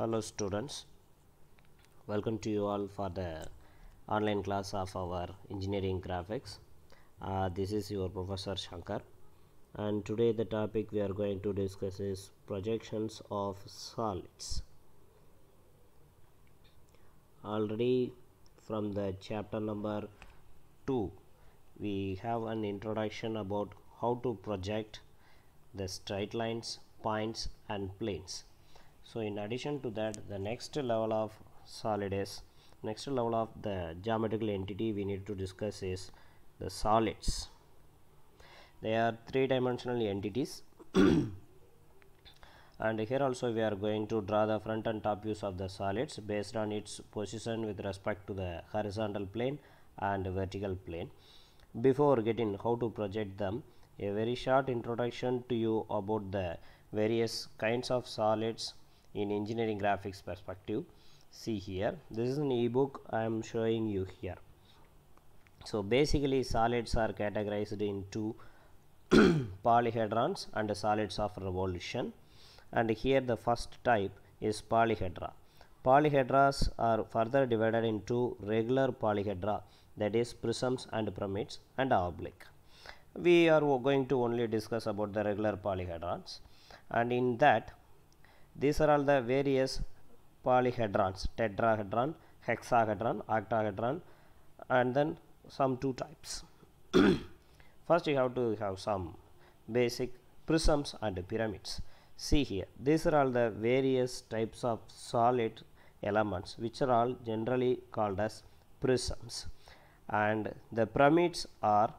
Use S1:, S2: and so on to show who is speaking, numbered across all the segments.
S1: hello students welcome to you all for the online class of our engineering graphics uh, this is your professor Shankar and today the topic we are going to discuss is projections of solids already from the chapter number 2 we have an introduction about how to project the straight lines points and planes so in addition to that the next level of solid is next level of the geometrical entity we need to discuss is the solids they are three dimensional entities and here also we are going to draw the front and top views of the solids based on its position with respect to the horizontal plane and vertical plane before getting how to project them a very short introduction to you about the various kinds of solids in engineering graphics perspective see here this is an ebook I am showing you here so basically solids are categorized into polyhedrons and solids of revolution and here the first type is polyhedra polyhedras are further divided into regular polyhedra that is prisms and pyramids and oblique we are going to only discuss about the regular polyhedrons and in that these are all the various polyhedrons, tetrahedron, hexahedron, octahedron and then some two types. First you have to have some basic prisms and pyramids. See here, these are all the various types of solid elements which are all generally called as prisms and the pyramids are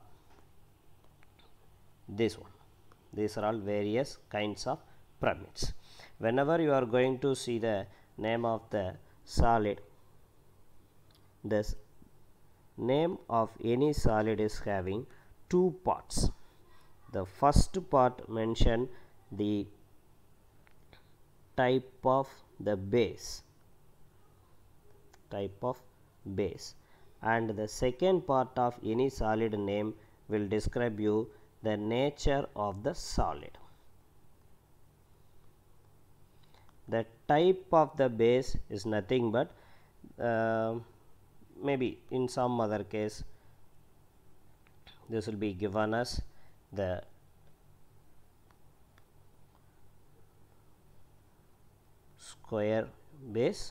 S1: this one. These are all various kinds of pyramids whenever you are going to see the name of the solid this name of any solid is having two parts the first part mention the type of the base type of base and the second part of any solid name will describe you the nature of the solid the type of the base is nothing but uh, maybe in some other case this will be given as the square base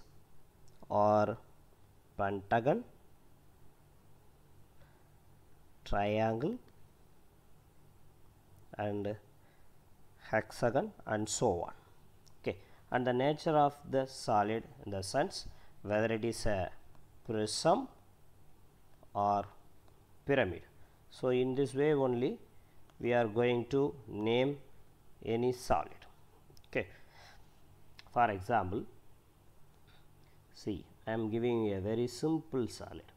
S1: or pentagon triangle and hexagon and so on and the nature of the solid in the sense whether it is a prism or pyramid. So, in this way only we are going to name any solid. Okay. For example, see I am giving a very simple solid.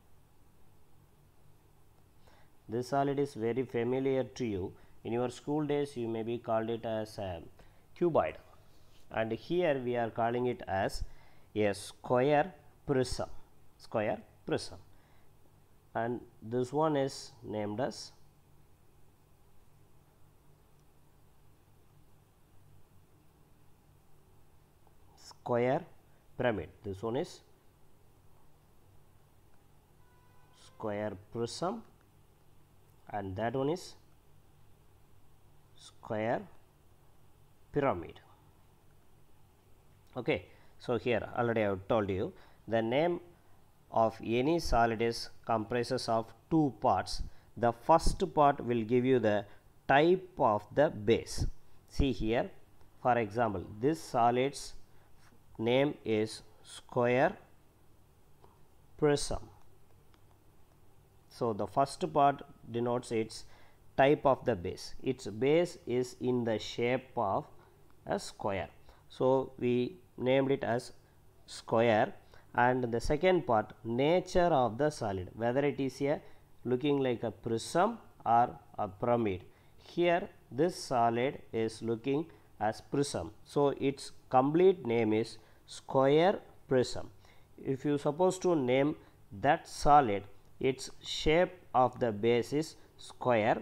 S1: This solid is very familiar to you. In your school days you may be called it as a cuboid and here we are calling it as a square prism square prism and this one is named as square pyramid this one is square prism and that one is square pyramid Okay. So, here already I have told you the name of any solid is comprises of two parts. The first part will give you the type of the base. See here for example, this solid's name is square prism. So, the first part denotes its type of the base. Its base is in the shape of a square so we named it as square and the second part nature of the solid whether it is a looking like a prism or a pyramid here this solid is looking as prism so its complete name is square prism if you suppose to name that solid its shape of the base is square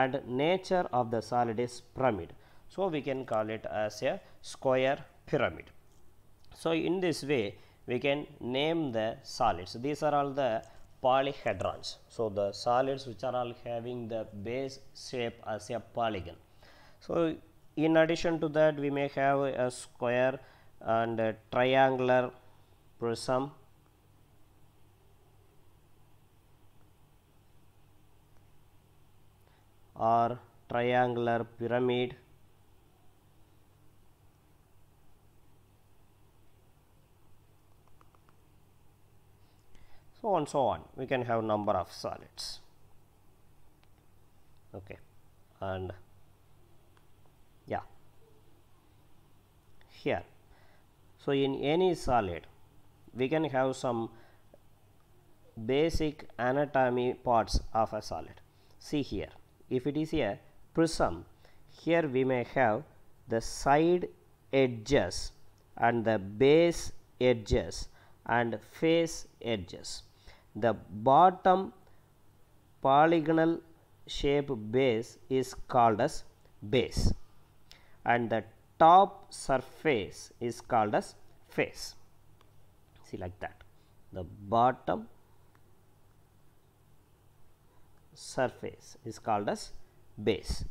S1: and nature of the solid is pyramid so we can call it as a square pyramid. So, in this way we can name the solids. These are all the polyhedrons. So, the solids which are all having the base shape as a polygon. So, in addition to that we may have a square and a triangular prism or triangular pyramid so on so on we can have number of solids okay and yeah here so in any solid we can have some basic anatomy parts of a solid see here if it is a prism here we may have the side edges and the base edges and face edges the bottom polygonal shape base is called as base and the top surface is called as face. See like that. The bottom surface is called as base.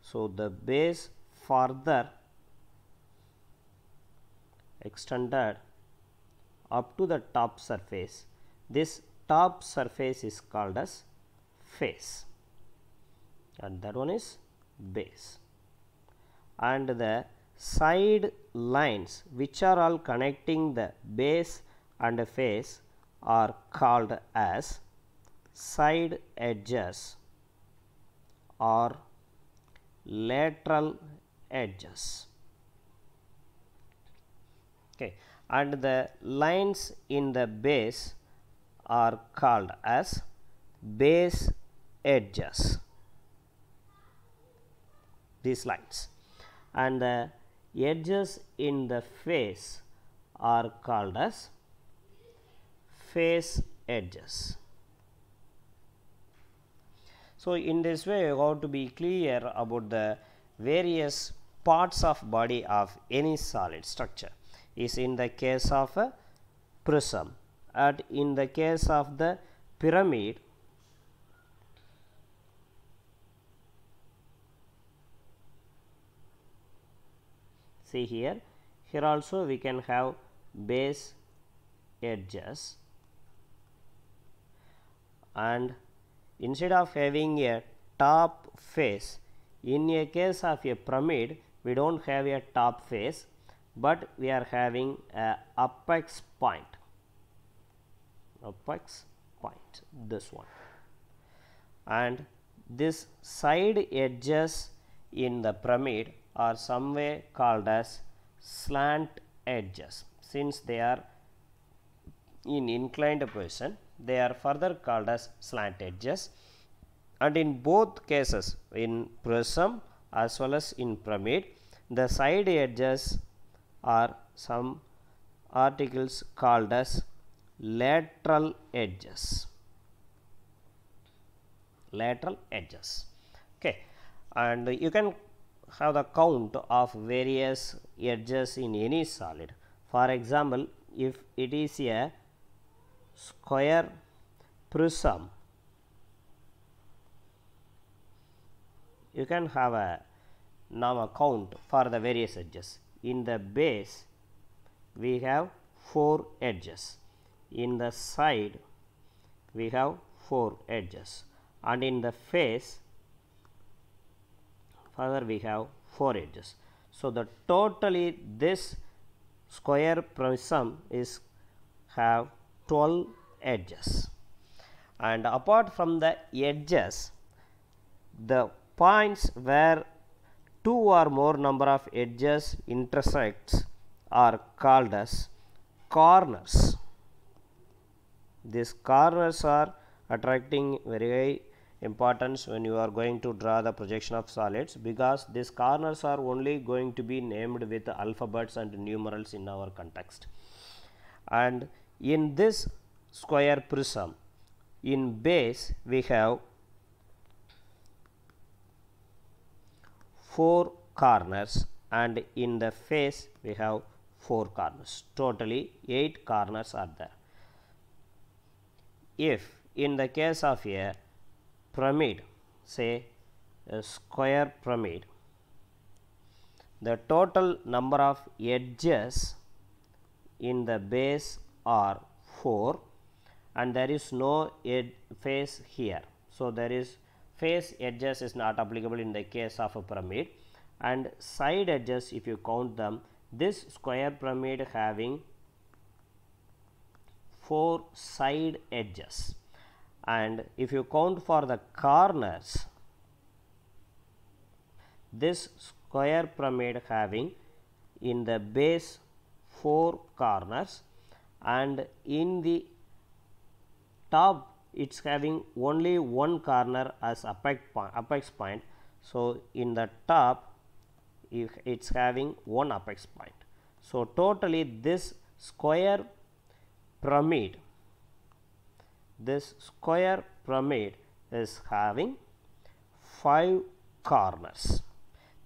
S1: So, the base further extended up to the top surface this top surface is called as face and that one is base. And the side lines which are all connecting the base and the face are called as side edges or lateral edges. Okay. And the lines in the base are called as base edges these lines and the edges in the face are called as face edges. So, in this way you have to be clear about the various parts of body of any solid structure is in the case of a prism at in the case of the pyramid see here here also we can have base edges and instead of having a top face in a case of a pyramid we don't have a top face but we are having a apex point apex point this one and this side edges in the pyramid are somewhere called as slant edges since they are in inclined position they are further called as slant edges and in both cases in prism as well as in pyramid the side edges are some articles called as lateral edges lateral edges okay and you can have the count of various edges in any solid for example if it is a square prism you can have a now a count for the various edges in the base we have four edges in the side we have 4 edges and in the face further we have 4 edges. So, the totally this square prism is have 12 edges and apart from the edges the points where two or more number of edges intersects are called as corners these corners are attracting very high importance when you are going to draw the projection of solids because these corners are only going to be named with alphabets and numerals in our context. And in this square prism, in base we have 4 corners and in the face we have 4 corners, totally 8 corners are there if in the case of a pyramid say a square pyramid the total number of edges in the base are 4 and there is no edge face here. So, there is face edges is not applicable in the case of a pyramid and side edges if you count them this square pyramid having four side edges and if you count for the corners this square pyramid having in the base four corners and in the top it's having only one corner as apex point, apex point. So, in the top if it's having one apex point. So, totally this square pyramid this square pyramid is having five corners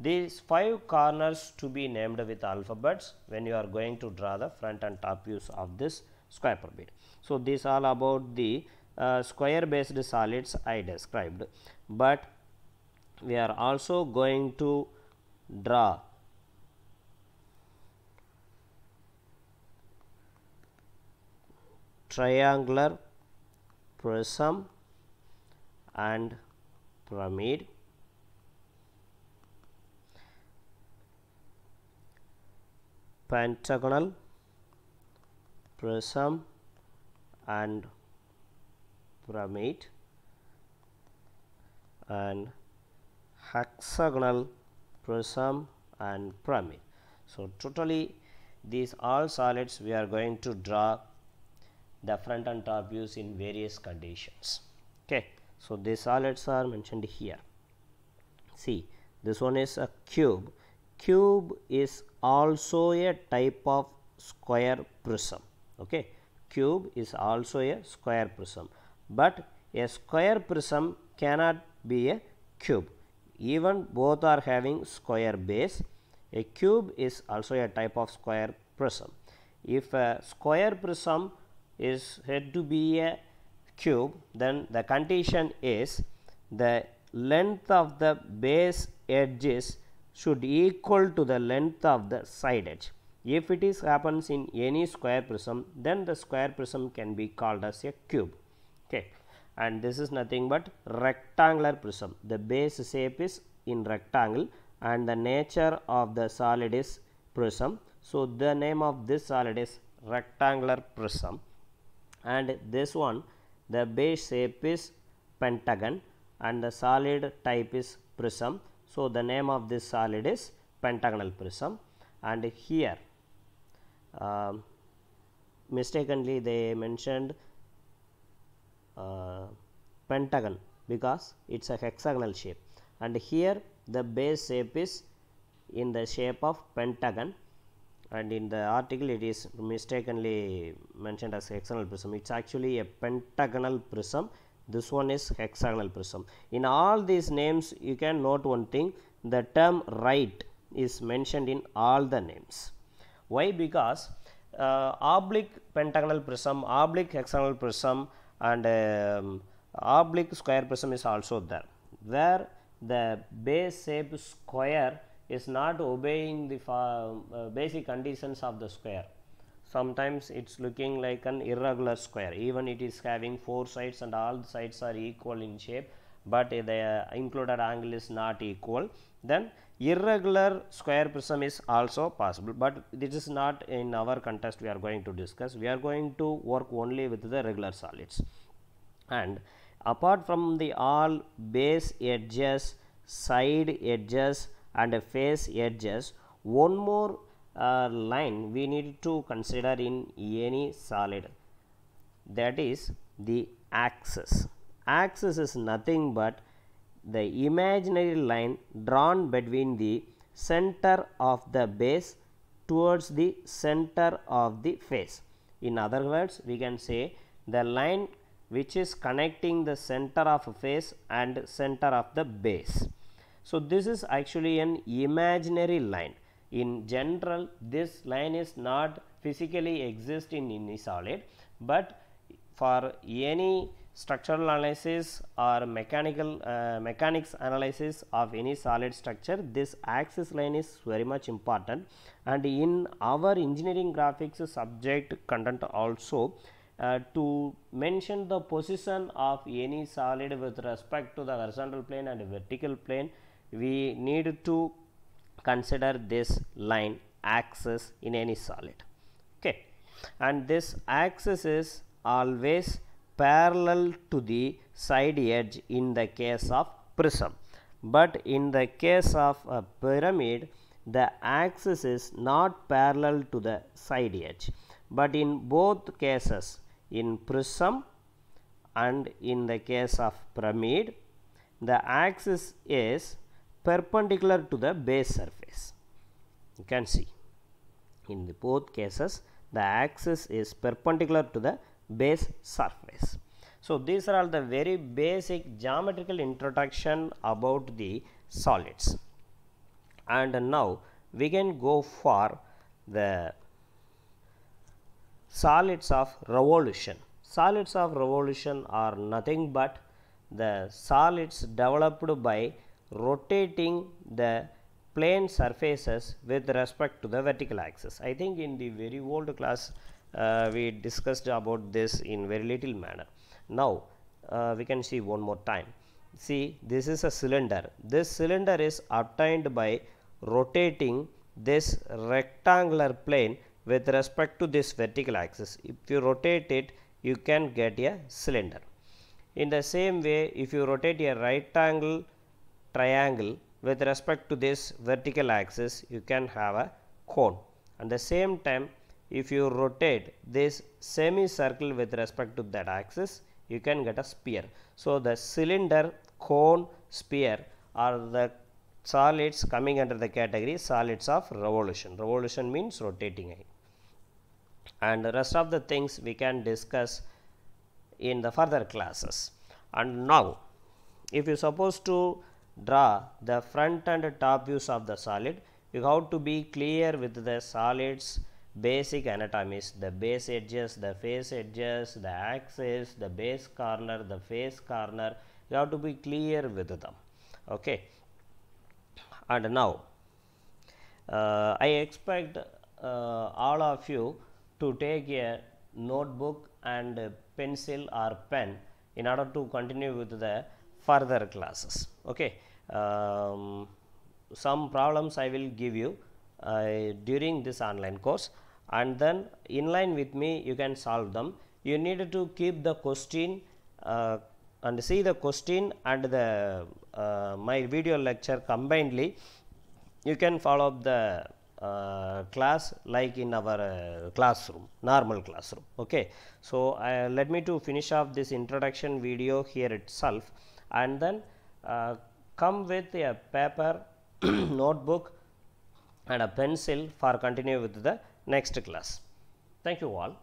S1: these five corners to be named with alphabets when you are going to draw the front and top views of this square pyramid. So, these all about the uh, square based solids I described, but we are also going to draw triangular prism and pyramid pentagonal prism and pyramid and hexagonal prism and pyramid so totally these all solids we are going to draw the front and top views in various conditions okay so these solids are mentioned here see this one is a cube cube is also a type of square prism okay cube is also a square prism but a square prism cannot be a cube even both are having square base a cube is also a type of square prism if a square prism is said to be a cube then the condition is the length of the base edges should equal to the length of the side edge. If it is happens in any square prism then the square prism can be called as a cube okay and this is nothing but rectangular prism the base shape is in rectangle and the nature of the solid is prism. So, the name of this solid is rectangular prism and this one the base shape is pentagon and the solid type is prism. So, the name of this solid is pentagonal prism and here uh, mistakenly they mentioned uh, pentagon because it is a hexagonal shape and here the base shape is in the shape of pentagon and in the article it is mistakenly mentioned as hexagonal prism it's actually a pentagonal prism this one is hexagonal prism in all these names you can note one thing the term right is mentioned in all the names why because uh, oblique pentagonal prism oblique hexagonal prism and um, oblique square prism is also there where the base shape square is not obeying the uh, basic conditions of the square. Sometimes it's looking like an irregular square even it is having four sides and all the sides are equal in shape but the included angle is not equal then irregular square prism is also possible but this is not in our contest we are going to discuss we are going to work only with the regular solids and apart from the all base edges side edges and face edges one more uh, line we need to consider in any solid that is the axis axis is nothing but the imaginary line drawn between the center of the base towards the center of the face in other words we can say the line which is connecting the center of a face and center of the base so, this is actually an imaginary line. In general, this line is not physically exist in any solid, but for any structural analysis or mechanical uh, mechanics analysis of any solid structure this axis line is very much important and in our engineering graphics subject content also uh, to mention the position of any solid with respect to the horizontal plane and vertical plane we need to consider this line axis in any solid okay and this axis is always parallel to the side edge in the case of prism but in the case of a pyramid the axis is not parallel to the side edge but in both cases in prism and in the case of pyramid the axis is perpendicular to the base surface. You can see in the both cases the axis is perpendicular to the base surface. So, these are all the very basic geometrical introduction about the solids. And now we can go for the solids of revolution. Solids of revolution are nothing but the solids developed by rotating the plane surfaces with respect to the vertical axis. I think in the very old class uh, we discussed about this in very little manner. Now uh, we can see one more time. See this is a cylinder. This cylinder is obtained by rotating this rectangular plane with respect to this vertical axis. If you rotate it you can get a cylinder. In the same way if you rotate a right angle triangle with respect to this vertical axis you can have a cone. At the same time if you rotate this semicircle with respect to that axis you can get a sphere. So, the cylinder, cone, sphere are the solids coming under the category solids of revolution. Revolution means rotating eye. And the rest of the things we can discuss in the further classes. And now, if you suppose to draw the front and top views of the solid, you have to be clear with the solid's basic anatomies, the base edges, the face edges, the axis, the base corner, the face corner, you have to be clear with them. Okay. And now, uh, I expect uh, all of you to take a notebook and a pencil or pen in order to continue with the further classes. Okay. Um, some problems I will give you uh, during this online course and then in line with me you can solve them. You need to keep the question uh, and see the question and the uh, my video lecture combinedly. You can follow up the uh, class like in our uh, classroom, normal classroom. Okay. So, uh, let me to finish off this introduction video here itself and then uh, come with a paper notebook and a pencil for continue with the next class thank you all